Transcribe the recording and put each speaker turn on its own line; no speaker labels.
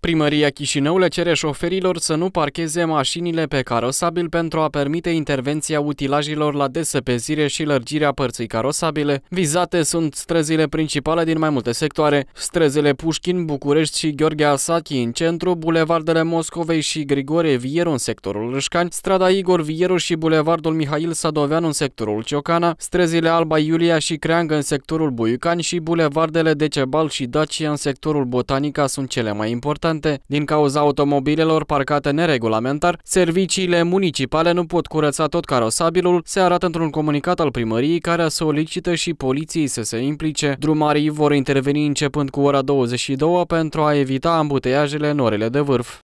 Primăria Chișinău le cere șoferilor să nu parcheze mașinile pe carosabil pentru a permite intervenția utilajelor la desăpezire și lărgirea părții carosabile. Vizate sunt străzile principale din mai multe sectoare, străzile Pușkin, București și Gheorghe Asachi în centru, bulevardele Moscovei și Grigore Vieru în sectorul Râșcani, strada Igor Vieru și bulevardul Mihail Sadoveanu în sectorul Ciocana, străzile Alba Iulia și Creangă în sectorul Buiucani și bulevardele Decebal și Dacia în sectorul Botanica sunt cele mai importante constante. Din cauza automobilelor parcate neregulamentar, serviciile municipale nu pot curăța tot carosabilul, se arată într-un comunicat al primăriei care solicită și poliției să se implice. Drumarii vor interveni începând cu ora 22 pentru a evita ambuteiajele în orele de vârf.